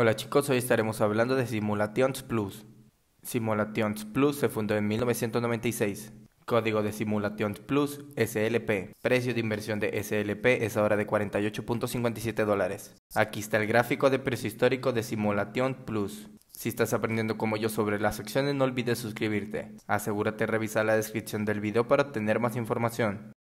Hola chicos, hoy estaremos hablando de Simulations Plus. Simulations Plus se fundó en 1996. Código de Simulations Plus SLP. Precio de inversión de SLP es ahora de 48.57 dólares. Aquí está el gráfico de precio histórico de Simulations Plus. Si estás aprendiendo como yo sobre las acciones no olvides suscribirte. Asegúrate de revisar la descripción del video para obtener más información.